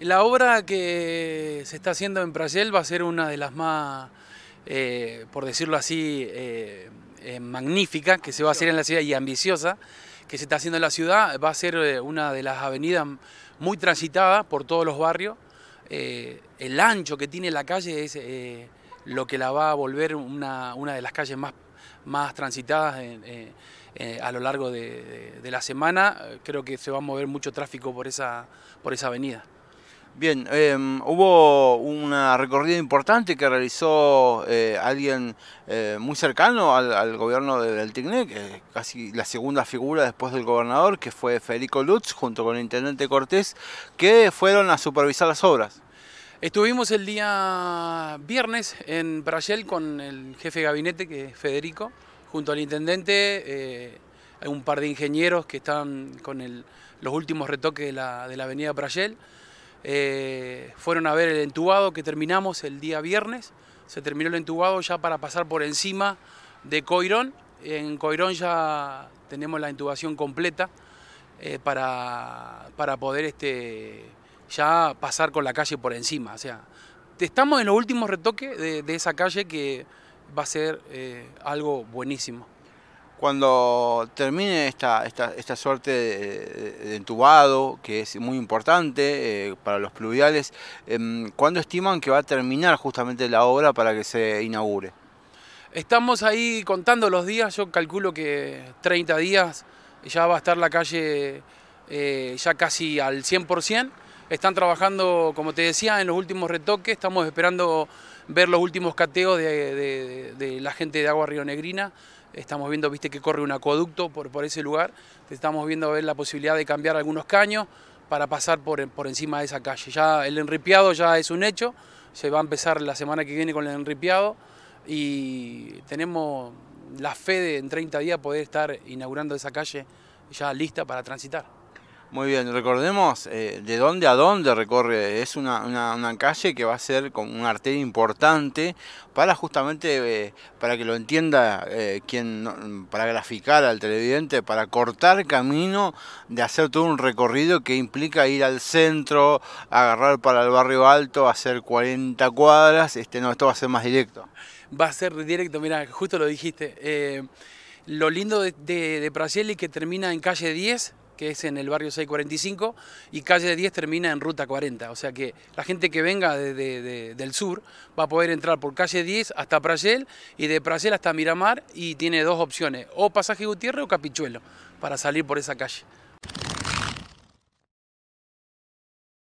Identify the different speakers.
Speaker 1: La obra que se está haciendo en Prayel va a ser una de las más, eh, por decirlo así, eh, eh, magníficas que se va a hacer en la ciudad y ambiciosa que se está haciendo en la ciudad. Va a ser una de las avenidas muy transitadas por todos los barrios. el ancho que tiene la calle es lo que la va a volver una, de las calles más, transitadas a lo largo de, la semana. Creo que se va a mover mucho tráfico por esa avenida.
Speaker 2: Bien, em, hubo una recorrida importante que realizó eh, alguien eh, muy cercano al, gobierno del TICNEC, casi la segunda figura después del gobernador, que fue Federico Lutz, junto con el intendente Cortés, que fueron a supervisar las obras. Estuvimos el día viernes en Brayel
Speaker 1: con el jefe de gabinete, que es Federico, junto al intendente eh, un par de ingenieros que están con los últimos retoques de la, de la avenida Prayel. Eh, fueron a ver el entubado que terminamos el día viernes. Se terminó el entubado ya para pasar por encima de Coirón. En Coirón ya tenemos la intubación completa eh, para, poder este, ya pasar con la calle por encima. O sea, estamos en los últimos retoques de, esa calle que va a ser eh, algo buenísimo
Speaker 2: cuando termine esta, suerte de, entubado, que es muy importante eh, para los pluviales, em, ¿cuándo estiman que va a terminar justamente la obra para que se inaugure?
Speaker 1: Estamos ahí contando los días, yo calculo que 30 días ya va a estar la calle eh, ya casi al 100%. Están trabajando, como te decía, en los últimos retoques, estamos esperando ver los últimos cateos de, la gente de Agua Río Negrina, estamos viendo, viste que corre un acueducto por, por ese lugar, estamos viendo ver la posibilidad de cambiar algunos caños para pasar por, por encima de esa calle. Ya el enripiado ya es un hecho, se va a empezar la semana que viene con el enripiado y tenemos la fe de en 30 días poder estar inaugurando esa calle ya lista para transitar.
Speaker 2: Muy bien, recordemos eh, de dónde a dónde recorre. Es una, calle que va a ser como una arteria importante para justamente, eh, para que lo entienda eh, quien, para graficar al televidente, para cortar camino de hacer todo un recorrido que implica ir al centro, agarrar para el barrio alto, hacer 40 cuadras. Este, no, esto va a ser más directo.
Speaker 1: Va a ser directo, mira, justo lo dijiste. lo lindo de, de, de que termina en calle 10 que es en el barrio 645, y calle 10 termina en ruta 40. O sea que la gente que venga del sur va a poder entrar por calle 10 hasta Prayel y de Prayel hasta Miramar y tiene dos opciones, o pasaje Gutiérrez o Capichuelo, para salir por esa calle.